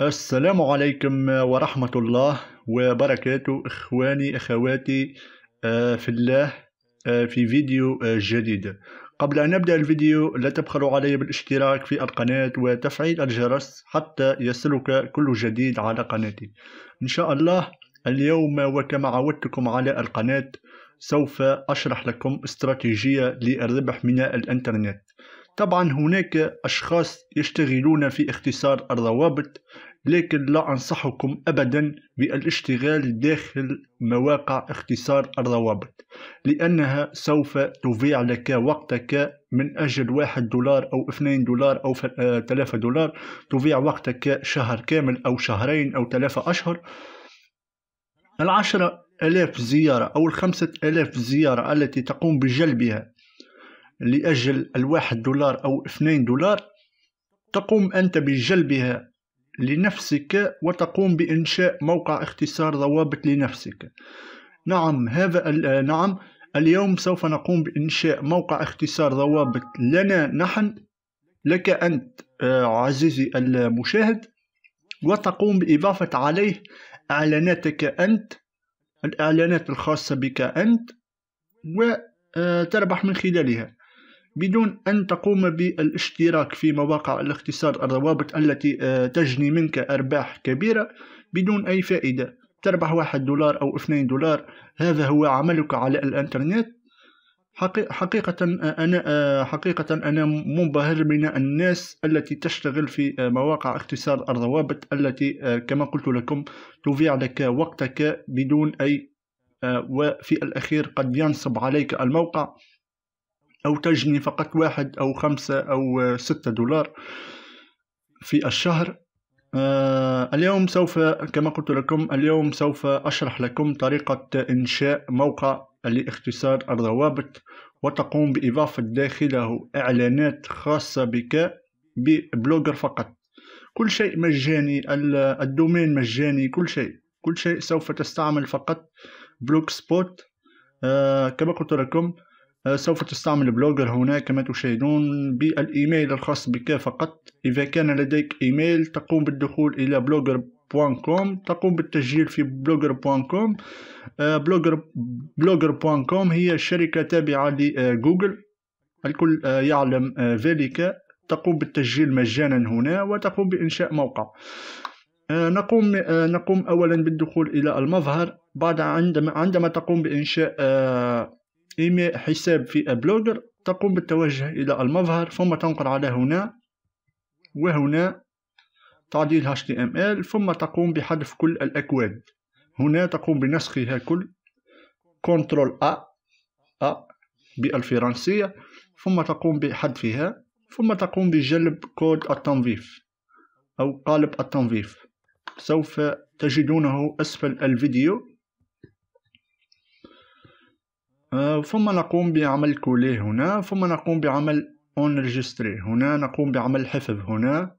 السلام عليكم ورحمة الله وبركاته إخواني أخواتي آه، في الله آه، في فيديو آه، جديد قبل أن نبدأ الفيديو لا تبخلوا علي بالاشتراك في القناة وتفعيل الجرس حتى يصلك كل جديد على قناتي إن شاء الله اليوم وكما عودتكم على القناة سوف أشرح لكم استراتيجية للربح من الإنترنت طبعا هناك أشخاص يشتغلون في اختصار الروابط لكن لا أنصحكم أبدا بالاشتغال داخل مواقع اختصار الروابط لأنها سوف تضيع لك وقتك من أجل واحد دولار أو اثنين دولار أو آه، ثلاثة دولار تضيع وقتك شهر كامل أو شهرين أو ثلاثة أشهر العشرة ألاف زيارة أو الخمسة ألاف زيارة التي تقوم بجلبها لأجل الواحد دولار أو اثنين دولار تقوم أنت بجلبها لنفسك وتقوم بإنشاء موقع اختصار ضوابط لنفسك نعم هذا نعم اليوم سوف نقوم بإنشاء موقع اختصار ضوابط لنا نحن لك أنت آه، عزيزي المشاهد وتقوم بإضافة عليه إعلاناتك أنت الإعلانات الخاصة بك أنت وتربح من خلالها بدون أن تقوم بالاشتراك في مواقع الاختصار الروابط التي آه، تجني منك أرباح كبيرة بدون أي فائدة تربح واحد دولار أو اثنين دولار هذا هو عملك على الإنترنت حقيقة آه، أنا آه، حقيقة أنا منبهر من الناس التي تشتغل في مواقع اختصار الروابط التي كما قلت لكم تضيع لك وقتك بدون أي وفي الأخير قد ينصب عليك الموقع أو تجني فقط واحد أو خمسة أو آه، ستة دولار في الشهر آه، اليوم سوف كما قلت لكم اليوم سوف أشرح لكم طريقة إنشاء موقع لاختصار الروابط وتقوم بإضافة داخله إعلانات خاصة بك ببلوجر فقط كل شيء مجاني الدومين مجاني كل شيء كل شيء سوف تستعمل فقط بلوك سبوت آه، كما قلت لكم آه، سوف تستعمل بلوجر هنا كما تشاهدون بالإيميل الخاص بك فقط إذا كان لديك إيميل تقوم بالدخول إلى بلوجر .com تقوم بالتسجيل في بلوجر كوم بلوجر بلوجر كوم هي شركة تابعة لجوجل الكل آه، يعلم آه، ذلك تقوم بالتسجيل مجانا هنا وتقوم بإنشاء موقع نقوم نقوم أولا بالدخول إلى المظهر بعد عندما عندما تقوم بإنشاء إيميل حساب في بلوجر تقوم بالتوجه إلى المظهر ثم تنقر على هنا وهنا تعديل HTML ثم تقوم بحذف كل الأكواد هنا تقوم بنسخها كل كنترول A A بالفرنسية ثم تقوم بحذفها ثم تقوم بجلب كود التنظيف أو قالب التنظيف سوف تجدونه أسفل الفيديو آه، ثم نقوم بعمل كولي هنا ثم نقوم بعمل اون ريجستري هنا نقوم بعمل حفظ هنا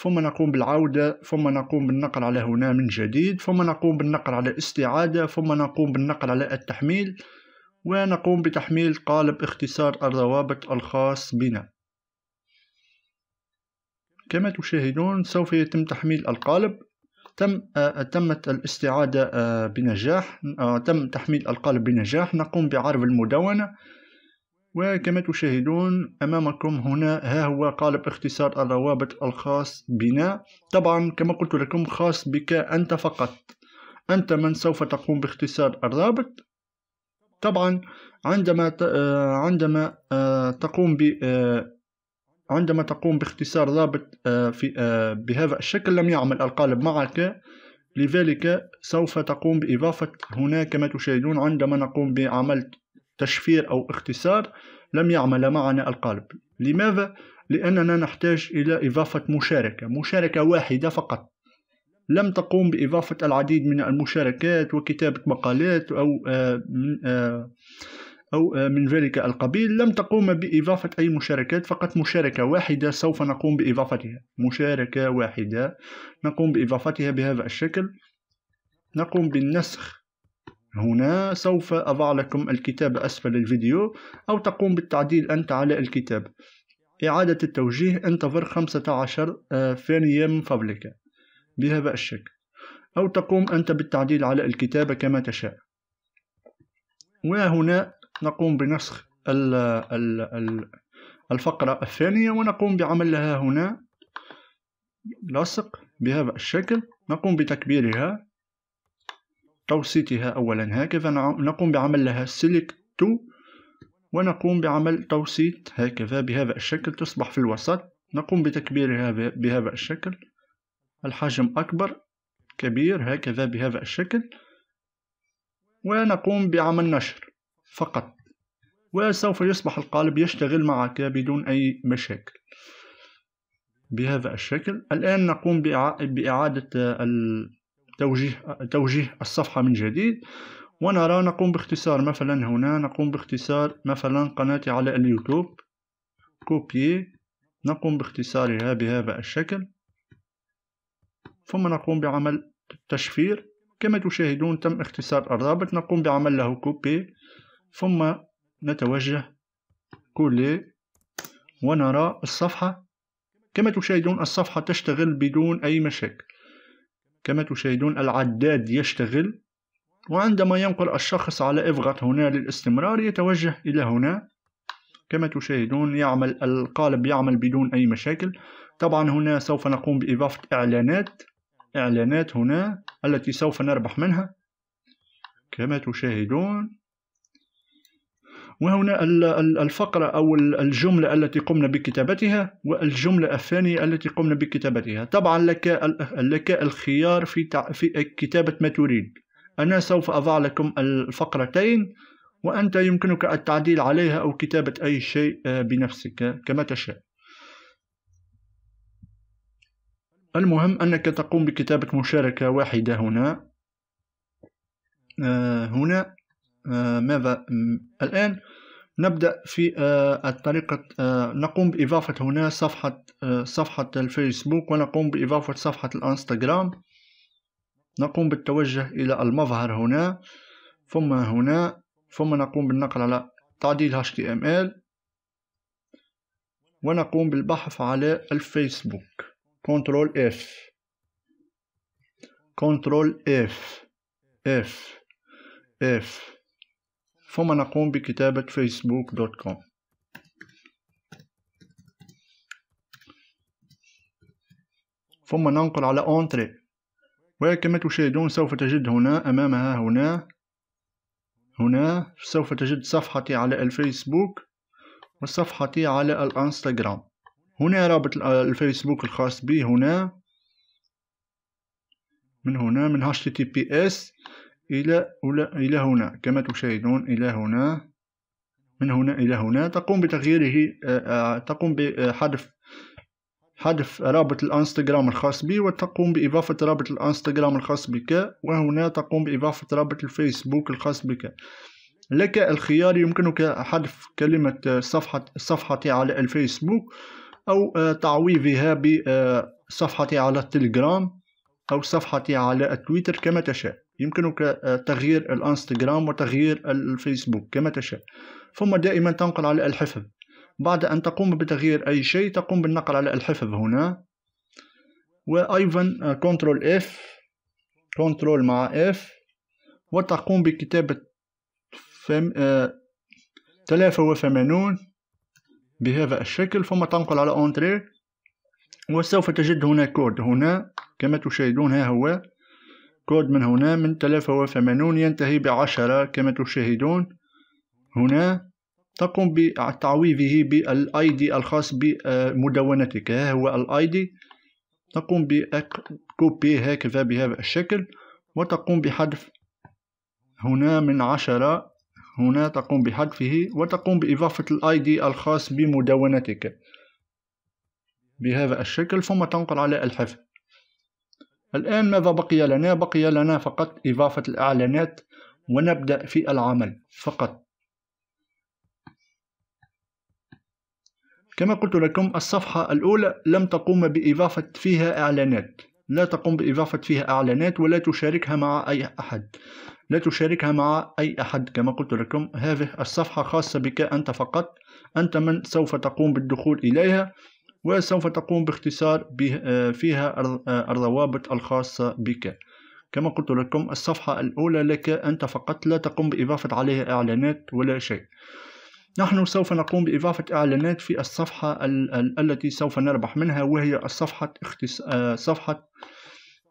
ثم نقوم بالعودة ثم نقوم بالنقر على هنا من جديد ثم نقوم بالنقر على استعادة ثم نقوم بالنقر على التحميل ونقوم بتحميل قالب اختصار الروابط الخاص بنا كما تشاهدون سوف يتم تحميل القالب تم آه، تمت الاستعادة آه، بنجاح آه، تم تحميل القالب بنجاح نقوم بعرض المدونة وكما تشاهدون أمامكم هنا ها هو قالب اختصار الروابط الخاص بنا طبعا كما قلت لكم خاص بك أنت فقط أنت من سوف تقوم باختصار الرابط طبعا عندما عندما تقوم ب عندما تقوم باختصار ضابط آه، في آه، بهذا الشكل لم يعمل القالب معك لذلك سوف تقوم بإضافة هنا كما تشاهدون عندما نقوم بعمل تشفير أو اختصار لم يعمل معنا القالب لماذا؟ لأننا نحتاج إلى إضافة مشاركة مشاركة واحدة فقط لم تقوم بإضافة العديد من المشاركات وكتابة مقالات أو آآ آه، من آآ أو آه، من ذلك القبيل لم تقوم بإضافة أي مشاركات فقط مشاركة واحدة سوف نقوم بإضافتها مشاركة واحدة نقوم بإضافتها بهذا الشكل نقوم بالنسخ هنا سوف أضع لكم الكتاب أسفل الفيديو أو تقوم بالتعديل أنت على الكتاب إعادة التوجيه انتظر 15 آه، ثانية من فضلك بهذا الشكل أو تقوم أنت بالتعديل على الكتابة كما تشاء وهنا نقوم بنسخ الفقرة الثانية ونقوم بعملها هنا لاصق بهذا الشكل نقوم بتكبيرها توسيطها أولا هكذا نقوم بعمل لها select to ونقوم بعمل توسيط هكذا بهذا الشكل تصبح في الوسط نقوم بتكبيرها بهذا الشكل الحجم أكبر كبير هكذا بهذا الشكل ونقوم بعمل نشر فقط وسوف يصبح القالب يشتغل معك بدون أي مشاكل بهذا الشكل الآن نقوم بإعادة توجيه, توجيه الصفحة من جديد ونرى نقوم باختصار مثلا هنا نقوم باختصار مثلا قناتي على اليوتيوب كوبي نقوم باختصارها بهذا الشكل ثم نقوم بعمل تشفير كما تشاهدون تم اختصار الرابط نقوم بعمل له كوبي ثم نتوجه كولي ونرى الصفحة كما تشاهدون الصفحة تشتغل بدون أي مشاكل كما تشاهدون العداد يشتغل وعندما ينقر الشخص على اضغط هنا للاستمرار يتوجه إلى هنا كما تشاهدون يعمل القالب يعمل بدون أي مشاكل طبعا هنا سوف نقوم بإضافة إعلانات إعلانات هنا التي سوف نربح منها كما تشاهدون وهنا الفقرة أو الجملة التي قمنا بكتابتها والجملة الثانية التي قمنا بكتابتها طبعا لك لك الخيار في كتابة ما تريد أنا سوف أضع لكم الفقرتين وأنت يمكنك التعديل عليها أو كتابة أي شيء آه، بنفسك كما تشاء المهم أنك تقوم بكتابة مشاركة واحدة هنا آه، هنا آه، ماذا الآن نبدأ في آه، الطريقة آه، نقوم بإضافة هنا صفحة صفحة الفيسبوك ونقوم بإضافة صفحة الانستغرام نقوم بالتوجه إلى المظهر هنا ثم هنا ثم نقوم بالنقل على تعديل HTML ونقوم بالبحث على الفيسبوك كنترول F كنترول F F F ثم نقوم بكتابة فيسبوك دوت كوم ثم ننقل على أونتري وكما تشاهدون سوف تجد هنا أمامها هنا هنا سوف تجد صفحتي على الفيسبوك وصفحتي على الانستغرام هنا رابط الفيسبوك الخاص بي هنا من هنا من https إلى, إلى هنا كما تشاهدون إلى هنا من هنا إلى هنا تقوم بتغييره آه، آه، تقوم بحذف حذف رابط الانستغرام الخاص بي وتقوم بإضافة رابط الانستغرام الخاص بك وهنا تقوم بإضافة رابط الفيسبوك الخاص بك لك الخيار يمكنك حذف كلمة صفحة صفحتي على الفيسبوك أو آه، تعويضها بصفحتي على التليجرام أو صفحتي على التويتر كما تشاء يمكنك آه، تغيير الانستغرام وتغيير الفيسبوك كما تشاء ثم دائما تنقل على الحفظ بعد أن تقوم بتغيير أي شيء تقوم بالنقل على الحفظ هنا وأيضا آه، كنترول اف كنترول مع اف وتقوم بكتابة فم... آه... 83 بهذا الشكل ثم تنقل على انتري وسوف تجد هنا كود هنا كما تشاهدون ها هو كود من هنا من 83 ينتهي بعشرة كما تشاهدون هنا تقوم بتعويضه بالاي دي الخاص بمدونتك ها هو الاي دي تقوم بكوبي هكذا بهذا الشكل وتقوم بحذف هنا من عشرة هنا تقوم بحذفه وتقوم بإضافة الاي دي الخاص بمدونتك بهذا الشكل ثم تنقل على الحفظ الآن ماذا بقي لنا؟ بقي لنا فقط إضافة الإعلانات ونبدأ في العمل فقط كما قلت لكم الصفحة الأولى لم تقوم بإضافة فيها إعلانات لا تقوم بإضافة فيها إعلانات ولا تشاركها مع أي أحد لا تشاركها مع أي أحد كما قلت لكم هذه الصفحة خاصة بك أنت فقط أنت من سوف تقوم بالدخول إليها وسوف تقوم باختصار آه، فيها آه، الروابط الخاصة بك كما قلت لكم الصفحة الأولى لك أنت فقط لا تقوم بإضافة عليها إعلانات ولا شيء نحن سوف نقوم بإضافة إعلانات في الصفحة ال ال التي سوف نربح منها وهي الصفحة اختص... آه، صفحة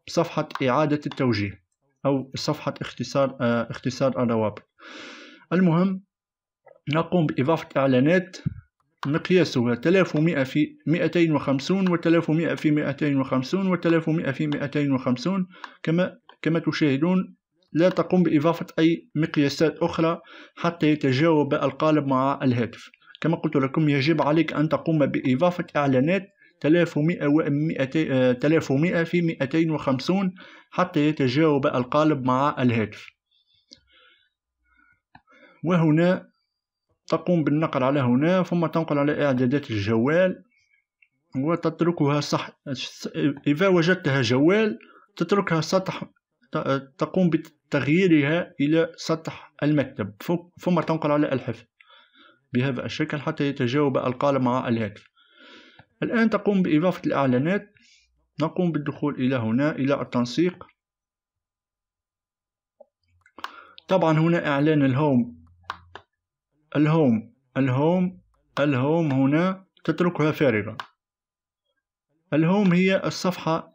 صفحة إعادة التوجيه أو صفحة اختصار اختصار الروابط المهم نقوم بإضافة إعلانات مقياسها 1100 في 250 و 1100 في 250 و 1100 في 250 كما كما تشاهدون لا تقوم بإضافة أي مقياسات أخرى حتى يتجاوب القالب مع الهاتف كما قلت لكم يجب عليك أن تقوم بإضافة إعلانات 1100 و 1100 في 250 حتى يتجاوب القالب مع الهاتف وهنا تقوم بالنقر على هنا ثم تنقل على إعدادات الجوال وتتركها صح إذا وجدتها جوال تتركها سطح تقوم بتغييرها إلى سطح المكتب ثم تنقل على الحفظ بهذا الشكل حتى يتجاوب القالب مع الهاتف الآن تقوم بإضافة الإعلانات نقوم بالدخول إلى هنا إلى التنسيق طبعا هنا إعلان الهوم الهوم الهوم الهوم هنا تتركها فارغة الهوم هي الصفحة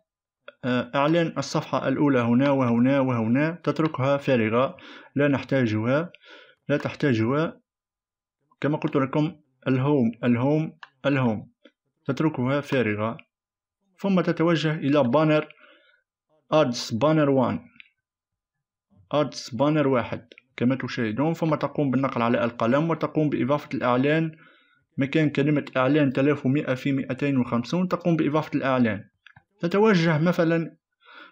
آه، أعلان الصفحة الأولى هنا وهنا وهنا تتركها فارغة لا نحتاجها لا تحتاجها كما قلت لكم الهوم الهوم الهوم تتركها فارغة ثم تتوجه إلى بانر أدس بانر وان أدس بانر واحد كما تشاهدون ثم تقوم بالنقر على القلم وتقوم بإضافة الإعلان مكان كلمة إعلان تلاف في مئتين وخمسون تقوم بإضافة الإعلان تتوجه مثلا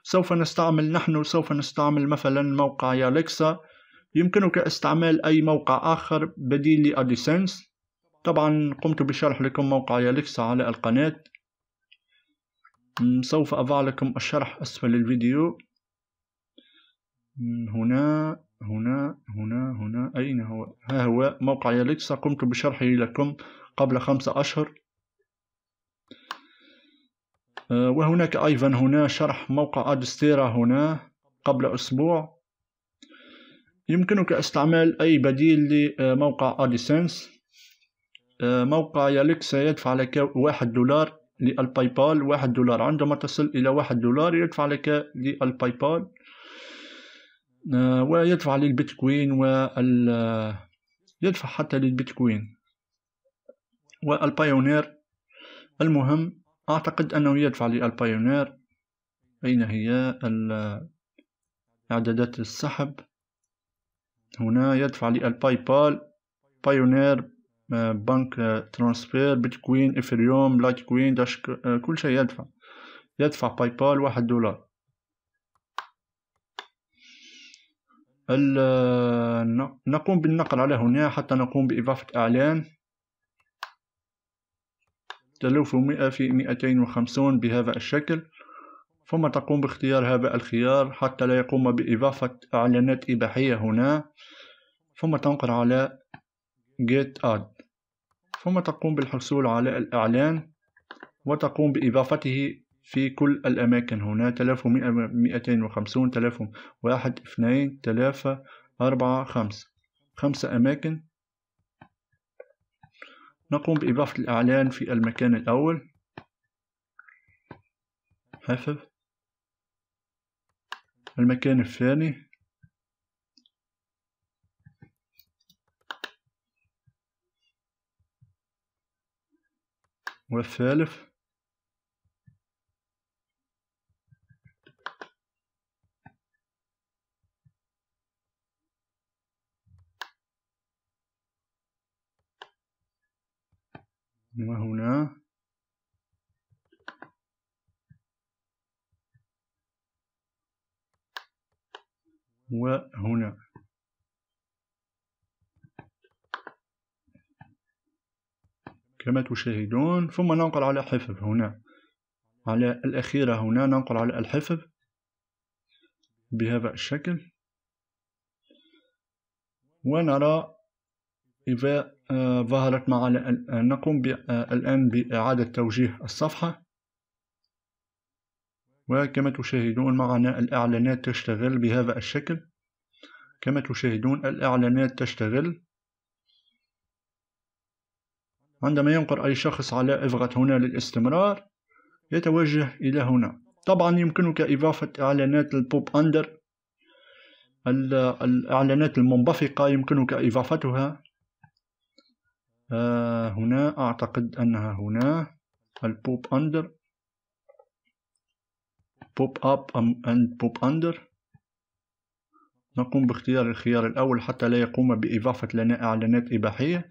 سوف نستعمل نحن سوف نستعمل مثلا موقع يالكسا يمكنك استعمال أي موقع آخر بديل لأديسنس طبعا قمت بشرح لكم موقع يالكسا على القناة سوف أضع لكم الشرح أسفل الفيديو هنا هنا هنا هنا أين هو؟ ها هو موقع ياليكسا قمت بشرحه لكم قبل خمسة أشهر آه، وهناك أيضا هنا شرح موقع أدستيرا هنا قبل أسبوع يمكنك استعمال أي بديل لموقع أديسنس آه، موقع ياليكسا يدفع لك واحد دولار للباي بال واحد دولار عندما تصل إلى واحد دولار يدفع لك للباي بال آه، ويدفع للبيتكوين وال يدفع حتى للبيتكوين والبايونير المهم أعتقد أنه يدفع للبايونير أين هي إعدادات السحب هنا يدفع للباي بال بايونير آه، بنك آه، ترانسفير بيتكوين افريوم لايت كوين داش كل شيء يدفع يدفع باي بال واحد دولار آه، نقوم بالنقل على هنا حتى نقوم بإضافة أعلان تلوف مئة في مئتين وخمسون بهذا الشكل ثم تقوم باختيار هذا الخيار حتى لا يقوم بإضافة إعلانات إباحية هنا ثم تنقر على get ad ثم تقوم بالحصول على الإعلان وتقوم بإضافته في كل الأماكن هنا تلاف مئة مئتين وخمسون تلاف واحد اثنين ثلاثة أربعة خمسة خمسة أماكن نقوم بإضافة الإعلان في المكان الأول حفظ المكان الثاني والثالث وهنا وهنا كما تشاهدون ثم ننقل على حفظ هنا على الأخيرة هنا ننقل على الحفظ بهذا الشكل ونرى إذا آه، ظهرت معنا آه، نقوم آه، الآن بإعادة توجيه الصفحة وكما تشاهدون معنا الإعلانات تشتغل بهذا الشكل كما تشاهدون الإعلانات تشتغل عندما ينقر أي شخص على اضغط هنا للاستمرار يتوجه إلى هنا طبعا يمكنك إضافة إعلانات البوب أندر الإعلانات المنبثقة يمكنك إضافتها آه، هنا أعتقد أنها هنا البوب أندر بوب أب أند بوب أندر نقوم باختيار الخيار الأول حتى لا يقوم بإضافة لنا إعلانات إباحية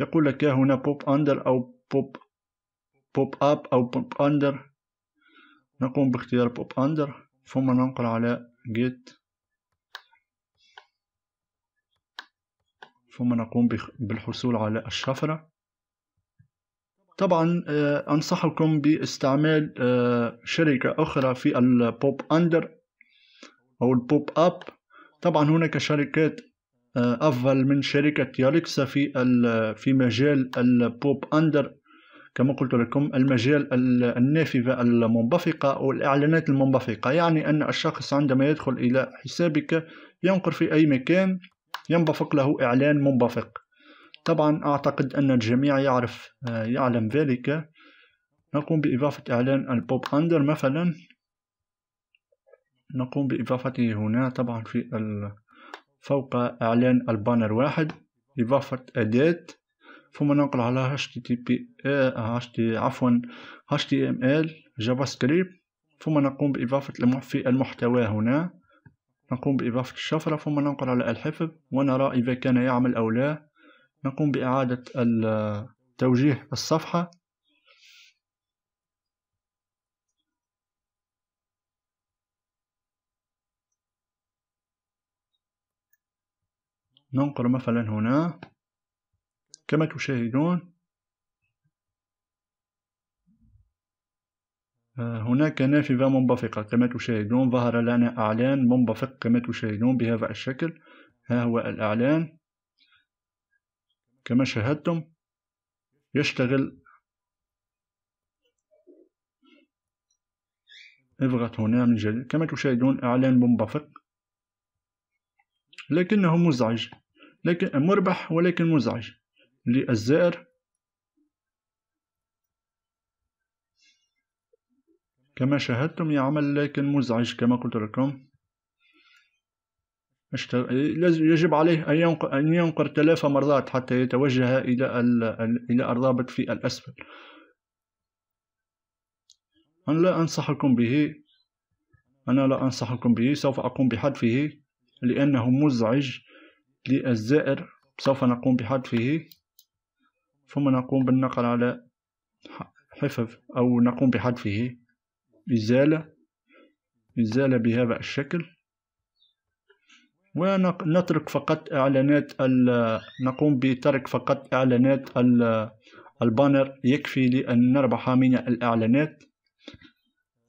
يقول لك هنا بوب أندر أو بوب بوب أب أو بوب أندر نقوم باختيار بوب أندر ثم ننقل على جيت ثم نقوم بالحصول على الشفرة طبعا آه، أنصحكم باستعمال آه، شركة أخرى في البوب أندر أو البوب أب طبعا هناك شركات آه، أفضل من شركة يالكسا في في مجال البوب أندر كما قلت لكم المجال النافذة المنبثقة أو الإعلانات المنبثقة يعني أن الشخص عندما يدخل إلى حسابك ينقر في أي مكان ينبثق له إعلان منبثق طبعا أعتقد أن الجميع يعرف آه، يعلم ذلك نقوم بإضافة إعلان البوب أندر مثلا نقوم بإضافته هنا طبعا في فوق إعلان البانر واحد إضافة أداة ثم ننقل على HTTP آه، عفوا HTML جافا سكريبت ثم نقوم بإضافة المحتوى هنا نقوم بإضافة الشفرة ثم ننقل على الحفظ ونرى إذا كان يعمل أو لا نقوم بإعادة توجيه الصفحة ننقر مثلا هنا كما تشاهدون هناك نافذة منبثقة كما تشاهدون ظهر لنا أعلان منبثق كما تشاهدون بهذا الشكل ها هو الأعلان كما شاهدتم يشتغل اضغط هنا من جديد كما تشاهدون أعلان منبثق لكنه مزعج لكن مربح ولكن مزعج للزائر كما شاهدتم يا عمل لكن مزعج كما قلت لكم يجب عليه أن ينقر تلاف مرات حتى يتوجه إلى إلى الرابط في الأسفل أنا لا أنصحكم به أنا لا أنصحكم به سوف أقوم بحذفه لأنه مزعج للزائر سوف نقوم بحذفه ثم نقوم بالنقل على حفظ أو نقوم بحذفه إزالة إزالة بهذا الشكل ونترك فقط إعلانات نقوم بترك فقط إعلانات البانر يكفي لأن نربح من الإعلانات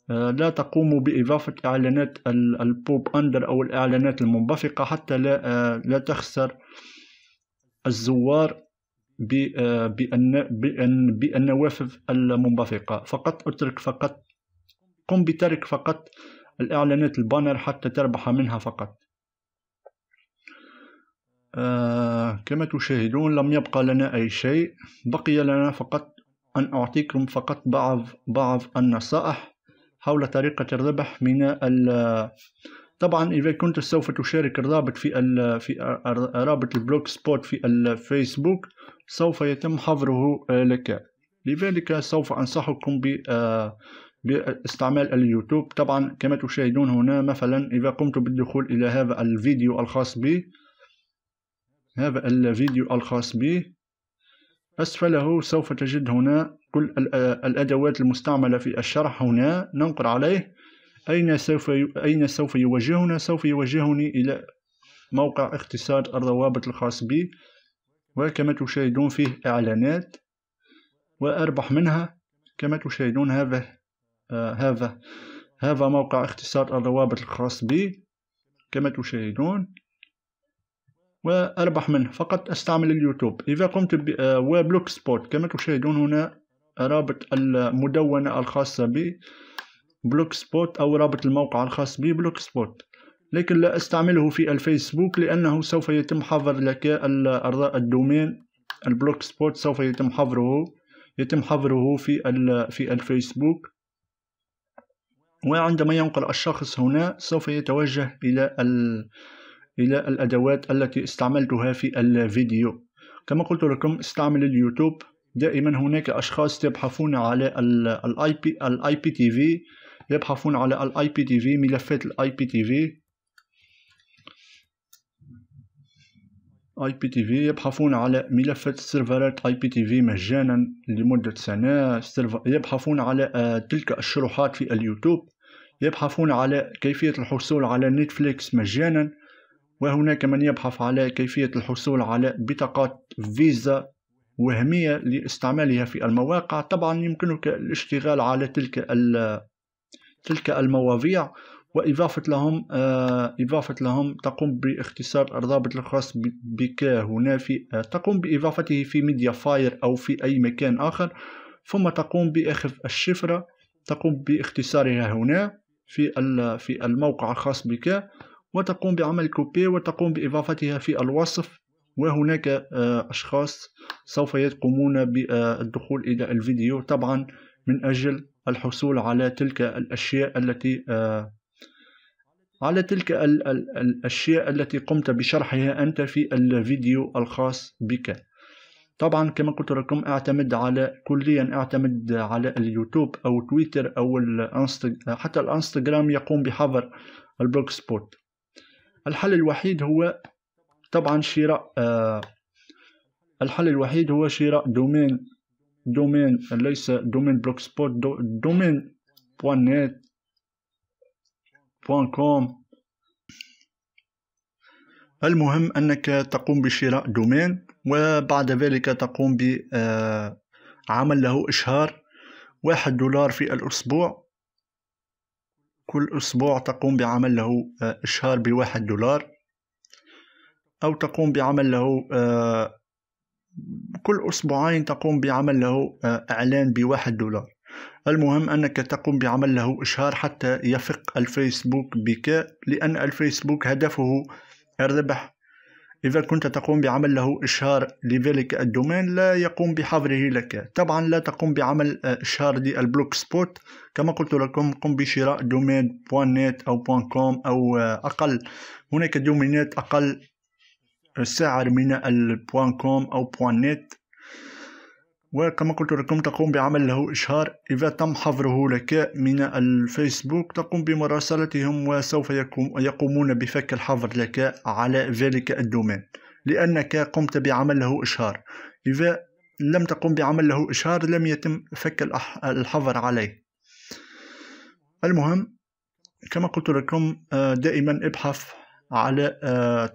آه، لا تقوم بإضافة إعلانات البوب أندر أو الإعلانات المنبثقة حتى لا آه، لا تخسر الزوار آه، بأن بأن بالنوافذ المنبثقة فقط اترك فقط قم بترك فقط الإعلانات البانر حتى تربح منها فقط آه كما تشاهدون لم يبقى لنا أي شيء بقي لنا فقط أن أعطيكم فقط بعض بعض النصائح حول طريقة الربح من طبعا إذا كنت سوف تشارك الرابط في ال في رابط البلوك سبوت في الفيسبوك سوف يتم حظره لك لذلك سوف أنصحكم ب آه، باستعمال اليوتيوب طبعا كما تشاهدون هنا مثلا إذا قمت بالدخول إلى هذا الفيديو الخاص بي هذا الفيديو الخاص بي أسفله سوف تجد هنا كل الأدوات المستعملة في الشرح هنا ننقر عليه أين سوف أين سوف يوجهنا سوف يوجهني إلى موقع اختصار الروابط الخاص بي وكما تشاهدون فيه إعلانات وأربح منها كما تشاهدون هذا هذا هذا موقع اختصار الروابط الخاص بي كما تشاهدون وأربح منه فقط أستعمل اليوتيوب إذا قمت بويبلوك آه، سبوت كما تشاهدون هنا رابط المدونة الخاصة بي بلوك سبوت أو رابط الموقع الخاص بي بلوك سبوت لكن لا أستعمله في الفيسبوك لأنه سوف يتم حظر لك الدومين البلوك سبوت سوف يتم حظره يتم حظره في في الفيسبوك وعندما ينقل الشخص هنا سوف يتوجه إلى إلى الأدوات التي استعملتها في الفيديو كما قلت لكم استعمل اليوتيوب دائما هناك أشخاص يبحثون على الاي بي تي في يبحثون على الاي بي تي في ملفات الاي بي تي في اي بي تي في يبحثون على ملفات السيرفرات اي بي تي في مجانا لمدة سنة يبحثون على آه، تلك الشروحات في اليوتيوب يبحثون على كيفية الحصول على نتفليكس مجانا وهناك من يبحث على كيفية الحصول على بطاقات فيزا وهمية لاستعمالها في المواقع طبعا يمكنك الاشتغال على تلك تلك المواضيع وإضافة لهم آه إضافة لهم تقوم باختصار الرابط الخاص بك هنا في آه تقوم بإضافته في ميديا فاير أو في أي مكان آخر ثم تقوم بأخذ الشفرة تقوم باختصارها هنا في في الموقع الخاص بك وتقوم بعمل كوبي وتقوم بإضافتها في الوصف وهناك آه، أشخاص سوف يقومون بالدخول آه، إلى الفيديو طبعا من أجل الحصول على تلك الأشياء التي آه، على تلك ال ال الأشياء التي قمت بشرحها أنت في الفيديو الخاص بك طبعا كما قلت لكم اعتمد على كليا اعتمد على اليوتيوب أو تويتر أو الانستج... حتى الانستغرام يقوم بحظر البلوك سبوت الحل الوحيد هو طبعا شراء آه الحل الوحيد هو شراء دومين دومين ليس دومين بلوك سبوت دو دومين بوان نت كوم المهم أنك تقوم بشراء دومين وبعد ذلك تقوم بعمل آه، له إشهار واحد دولار في الأسبوع كل أسبوع تقوم بعمل له آه، إشهار بواحد دولار أو تقوم بعمل له آه، كل أسبوعين تقوم بعمل له إعلان بواحد دولار المهم أنك تقوم بعمل له إشهار حتى يفق الفيسبوك بك لأن الفيسبوك هدفه الربح إذا كنت تقوم بعمل له إشهار لذلك الدومين لا يقوم بحظره لك طبعا لا تقوم بعمل إشهار للبلوك سبوت كما قلت لكم قم بشراء دومين .net أو .com أو أقل هناك دومينات أقل سعر من البوان كوم أو بوان نت وكما قلت لكم تقوم بعمل له إشهار إذا تم حظره لك من الفيسبوك تقوم بمراسلتهم وسوف يقوم يقومون بفك الحظر لك على ذلك الدومين لأنك قمت بعمل له إشهار إذا لم تقم بعمل له إشهار لم يتم فك الحظر عليه المهم كما قلت لكم دائما ابحث على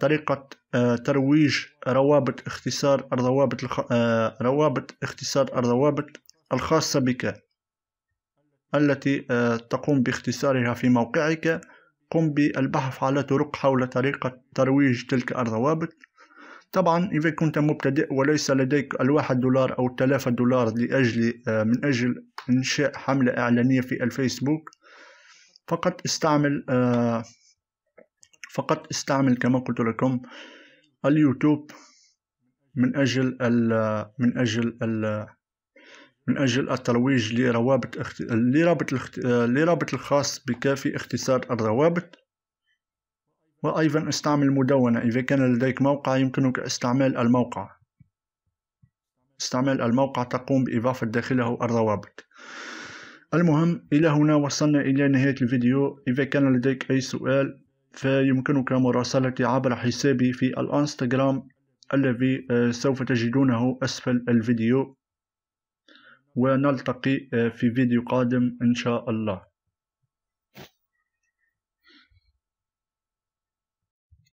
طريقة آه، ترويج روابط اختصار الروابط الخ... آه، روابط اختصار الروابط الخاصة بك التي آه، تقوم باختصارها في موقعك قم بالبحث على طرق حول طريقة ترويج تلك الروابط طبعا إذا كنت مبتدئ وليس لديك الواحد دولار أو التلافة دولار لأجل من أجل إنشاء حملة إعلانية في الفيسبوك فقط استعمل فقط استعمل كما قلت لكم اليوتيوب من أجل ال من أجل ال من أجل الترويج لروابط اخت... لرابط الاخت... لرابط الخاص بك في اختصار الروابط وأيضا استعمل مدونة إذا كان لديك موقع يمكنك استعمال الموقع استعمال الموقع تقوم بإضافة داخله الروابط المهم إلى هنا وصلنا إلى نهاية الفيديو إذا كان لديك أي سؤال فيمكنك مراسلتي عبر حسابي في الانستغرام الذي آه، سوف تجدونه أسفل الفيديو ونلتقي آه، في فيديو قادم إن شاء الله